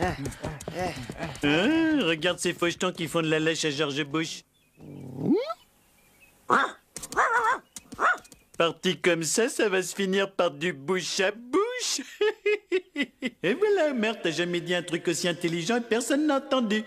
Ah, ah. regarde ces fauchetons qui font de la lèche à George Bush. Parti comme ça, ça va se finir par du bouche à bouche. et voilà, merde, t'as jamais dit un truc aussi intelligent et personne n'a entendu.